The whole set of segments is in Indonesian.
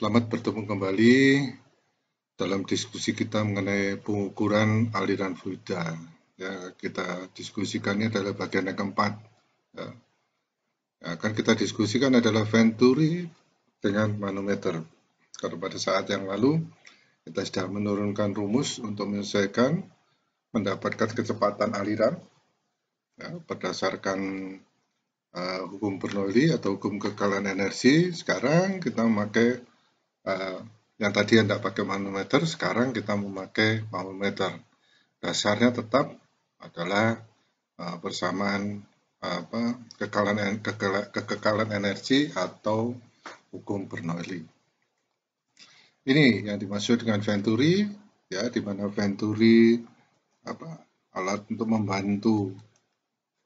Selamat bertemu kembali dalam diskusi kita mengenai pengukuran aliran fluida. Ya, kita diskusikannya adalah bagian yang keempat. Ya. ya akan kita diskusikan adalah venturi dengan manometer. Karena pada saat yang lalu kita sudah menurunkan rumus untuk menyelesaikan mendapatkan kecepatan aliran ya, berdasarkan uh, hukum Bernoulli atau hukum kekalan energi. Sekarang kita memakai Eh, yang tadi yang tidak pakai manometer, sekarang kita memakai manometer. Dasarnya tetap adalah uh, eh, persamaan eh, apa kekekalan ke, kekalan energi atau hukum Bernoulli. Ini yang dimaksud dengan Venturi, ya di mana Venturi apa alat untuk membantu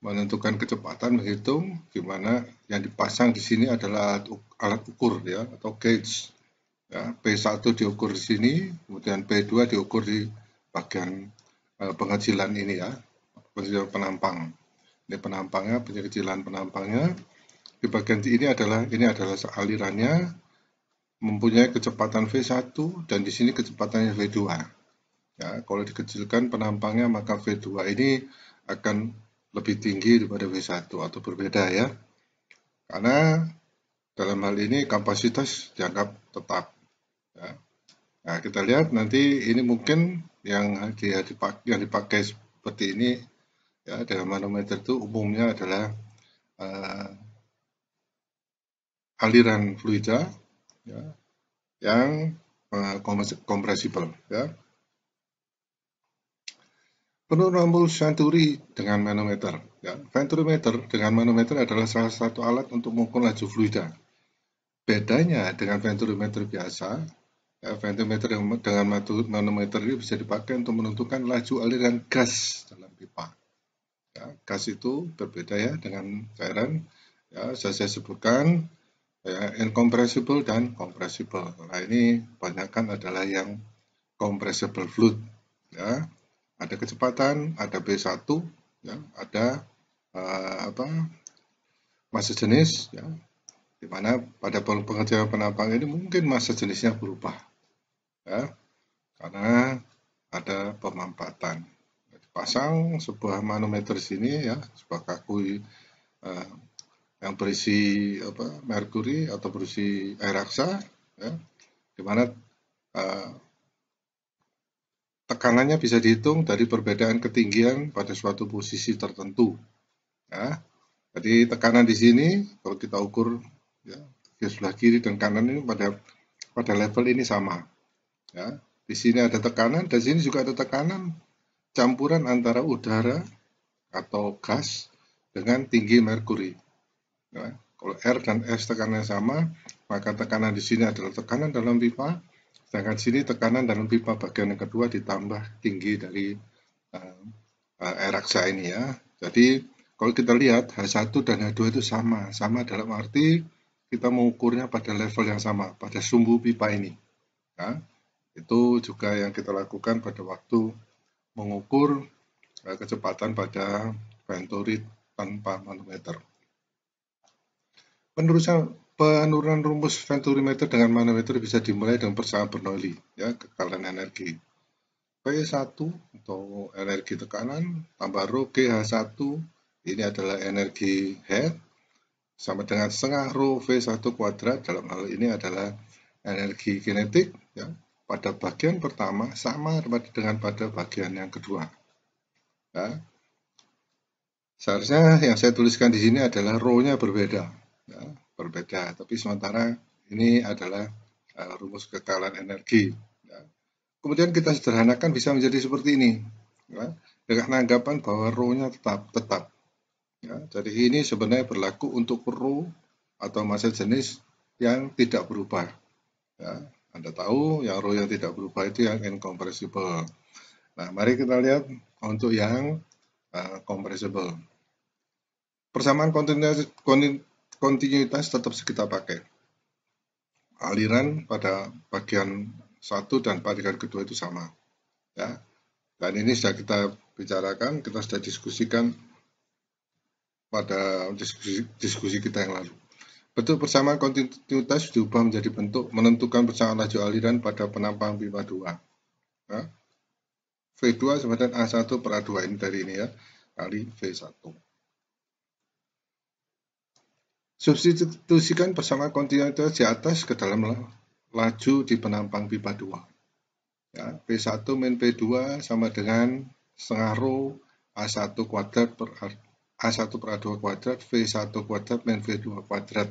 menentukan kecepatan menghitung di mana yang dipasang di sini adalah alat ukur ya atau gauge Ya, P1 diukur di sini, kemudian P2 diukur di bagian e, eh, pengecilan ini ya, pengecilan penampang. Ini penampangnya, pengecilan penampangnya. Di bagian ini adalah ini adalah alirannya mempunyai kecepatan V1 dan di sini kecepatannya V2. Ya, kalau dikecilkan penampangnya maka V2 ini akan lebih tinggi daripada V1 atau berbeda ya. Karena dalam hal ini kapasitas dianggap tetap Nah, kita lihat nanti ini mungkin yang dipakai, yang dipakai seperti ini ya dalam manometer itu umumnya adalah uh, aliran fluida ya, yang uh, kompresibel ya. Penurunan rambut senturi dengan manometer. Ya. Venturimeter dengan manometer adalah salah satu alat untuk mengukur laju fluida. Bedanya dengan venturimeter biasa, Eh, ventimeter dengan manometer ini bisa dipakai untuk menentukan laju aliran gas dalam pipa. Ya, gas itu berbeda ya dengan cairan. Ya, saya, saya sebutkan ya, incompressible dan compressible. Nah ini banyakkan adalah yang compressible fluid. Ya, ada kecepatan, ada B1, ya, ada uh, apa masa jenis, ya, di mana pada pengerjaan penampang ini mungkin masa jenisnya berubah ya, karena ada pemampatan. Pasang sebuah manometer sini ya, sebuah kaku eh, yang berisi apa merkuri atau berisi air raksa, ya, di mana eh, tekanannya bisa dihitung dari perbedaan ketinggian pada suatu posisi tertentu. Ya. Jadi tekanan di sini kalau kita ukur ya, sebelah kiri dan kanan ini pada pada level ini sama Ya, di sini ada tekanan, dan di sini juga ada tekanan campuran antara udara atau gas dengan tinggi merkuri. Ya, kalau R dan S tekanannya sama, maka tekanan di sini adalah tekanan dalam pipa, sedangkan sini tekanan dalam pipa bagian yang kedua ditambah tinggi dari uh, uh, ini ya. Jadi kalau kita lihat H1 dan H2 itu sama, sama dalam arti kita mengukurnya pada level yang sama, pada sumbu pipa ini. Ya. Itu juga yang kita lakukan pada waktu mengukur eh, kecepatan pada venturi tanpa manometer. Penurunan, penurunan rumus meter dengan manometer bisa dimulai dengan persamaan Bernoulli, ya, kekalan energi. P1 atau energi tekanan, tambah Rho GH1, ini adalah energi head, sama dengan setengah Rho V1 kuadrat, dalam hal ini adalah energi kinetik, ya, pada bagian pertama sama dengan pada bagian yang kedua. Ya. Seharusnya yang saya tuliskan di sini adalah rho nya berbeda. Ya, berbeda, tapi sementara ini adalah uh, rumus kekalan energi. Ya. Kemudian kita sederhanakan bisa menjadi seperti ini. Ya. Dengan anggapan bahwa rho nya tetap, tetap. Ya, jadi ini sebenarnya berlaku untuk rho atau masa jenis yang tidak berubah. Ya, anda tahu yang row yang tidak berubah itu yang incompressible. Nah, mari kita lihat untuk yang uh, compressible. Persamaan kontinuitas, kontinuitas tetap kita pakai. Aliran pada bagian satu dan bagian kedua itu sama. Ya. Dan ini sudah kita bicarakan, kita sudah diskusikan pada diskusi, diskusi kita yang lalu. Bentuk persamaan kontinuitas diubah menjadi bentuk menentukan persamaan laju aliran pada penampang pipa 2. Nah, ya. V2 sama A1 per A2 ini dari ini ya, kali V1. Substitusikan persamaan kontinuitas di atas ke dalam laju di penampang pipa 2. Ya, P1 min P2 sama dengan setengah rho A1 kuadrat per A1 per A2 kuadrat, V1 kuadrat, dan V2 kuadrat.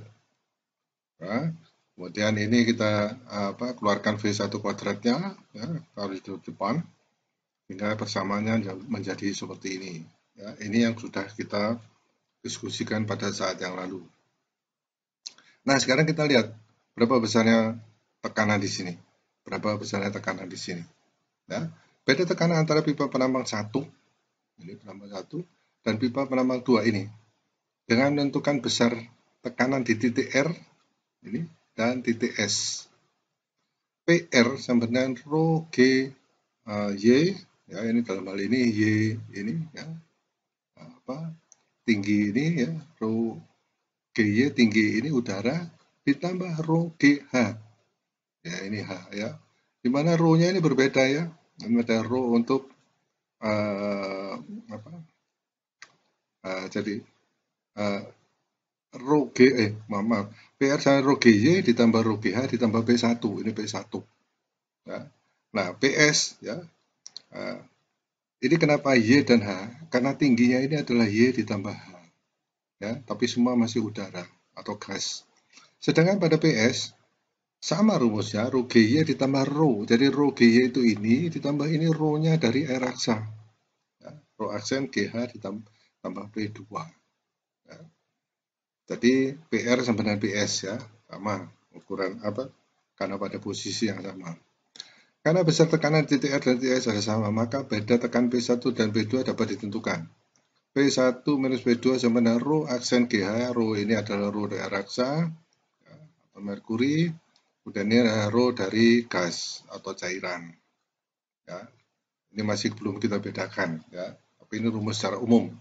Ya. kemudian ini kita apa, keluarkan V1 kuadratnya, ya, taruh di depan, sehingga persamaannya menjadi seperti ini. Ya, ini yang sudah kita diskusikan pada saat yang lalu. Nah, sekarang kita lihat berapa besarnya tekanan di sini. Berapa besarnya tekanan di sini. Ya. Beda tekanan antara pipa penambang 1, ini penambang 1, dan pipa penambang 2 ini dengan menentukan besar tekanan di titik R ini dan titik S. PR sama dengan rho G uh, Y ya ini dalam hal ini Y ini ya nah, apa tinggi ini ya rho G Y tinggi ini udara ditambah rho G H ya ini H ya dimana rho nya ini berbeda ya ada rho untuk uh, apa Uh, jadi uh, rog eh, eh mama PR sama rog Y ditambah rog H ditambah P1 ini P1 ya. nah PS ya uh, ini kenapa Y dan H karena tingginya ini adalah Y ditambah H ya tapi semua masih udara atau gas sedangkan pada PS sama rumusnya rho y ditambah rho jadi rho y itu ini ditambah ini rho nya dari r aksa ya, rho aksen gh ditambah tambah P2. Ya. Jadi PR sama dengan PS ya, sama ukuran apa? Karena pada posisi yang sama. Karena besar tekanan di TR dan TS adalah sama, maka beda tekan P1 dan P2 dapat ditentukan. P1 minus P2 sama dengan rho aksen GH, rho ini adalah rho dari raksa, ya, atau merkuri, kemudian ini adalah rho dari gas atau cairan. Ya. Ini masih belum kita bedakan, ya. tapi ini rumus secara umum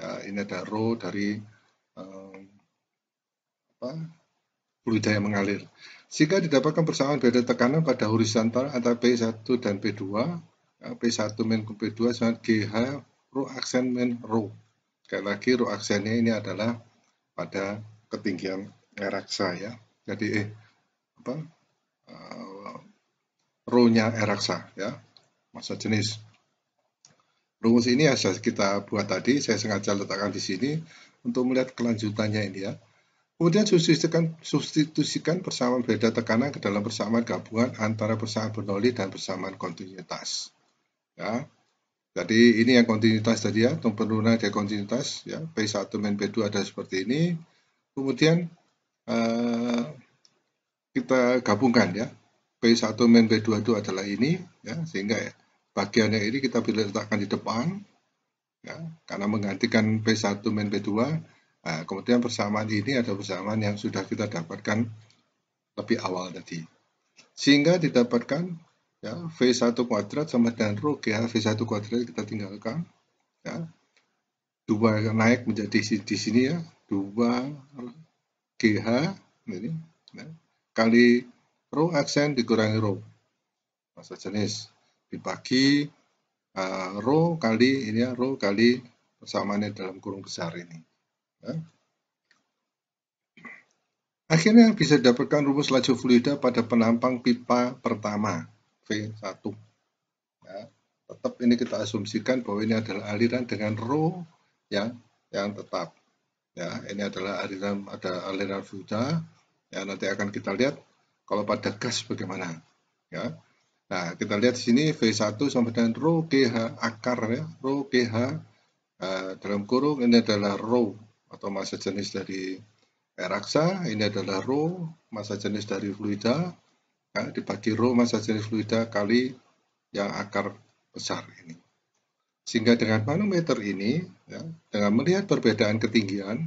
ya, ini ada rho dari eh, apa, fluida yang mengalir. Sehingga didapatkan persamaan beda tekanan pada horizontal antara P1 dan P2, ya, P1 min P2 sama GH rho aksen min rho. Sekali lagi rho aksennya ini adalah pada ketinggian eraksa ya. Jadi eh apa? eh, rho-nya eraksa ya. Masa jenis Rumus ini yang kita buat tadi, saya sengaja letakkan di sini untuk melihat kelanjutannya ini ya. Kemudian substitusikan, substitusikan persamaan beda tekanan ke dalam persamaan gabungan antara persamaan Bernoulli dan persamaan kontinuitas. Ya. Jadi ini yang kontinuitas tadi ya, penurunan dari kontinuitas ya, P1 dan P2 ada seperti ini. Kemudian eh, kita gabungkan ya. P1 min P2 itu adalah ini ya, sehingga ya, bagian yang ini kita pilih letakkan di depan ya, karena menggantikan P1 min P2 nah, kemudian persamaan ini ada persamaan yang sudah kita dapatkan lebih awal tadi sehingga didapatkan ya, V1 kuadrat sama dengan rho GH V1 kuadrat kita tinggalkan ya, 2 naik menjadi di sini ya 2 GH ini ya, kali rho aksen dikurangi rho masa jenis dibagi uh, eh, rho kali ini ya rho kali persamaannya dalam kurung besar ini. Ya. Akhirnya bisa dapatkan rumus laju fluida pada penampang pipa pertama, V1. Ya, tetap ini kita asumsikan bahwa ini adalah aliran dengan rho yang yang tetap. Ya, ini adalah aliran ada aliran fluida. Ya, nanti akan kita lihat kalau pada gas bagaimana. Ya, Nah, kita lihat di sini V1 sama dengan rho GH akar ya, rho GH eh, dalam kurung ini adalah rho atau massa jenis dari eh, air ini adalah rho massa jenis dari fluida ya, dibagi rho massa jenis fluida kali yang akar besar ini. Sehingga dengan manometer ini ya, dengan melihat perbedaan ketinggian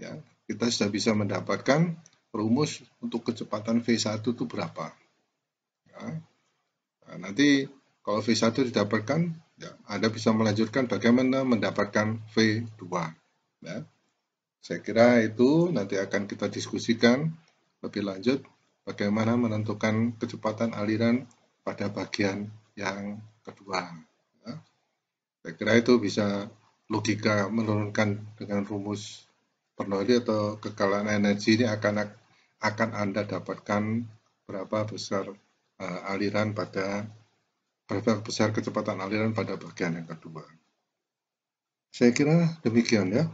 ya, kita sudah bisa mendapatkan rumus untuk kecepatan V1 itu berapa. Ya Nah, nanti kalau V1 didapatkan, ya, Anda bisa melanjutkan bagaimana mendapatkan V2. Ya. Saya kira itu nanti akan kita diskusikan lebih lanjut bagaimana menentukan kecepatan aliran pada bagian yang kedua. Ya. Saya kira itu bisa logika menurunkan dengan rumus Bernoulli atau kekalahan energi ini akan akan Anda dapatkan berapa besar uh, aliran pada berapa besar kecepatan aliran pada bagian yang kedua. Saya kira demikian ya.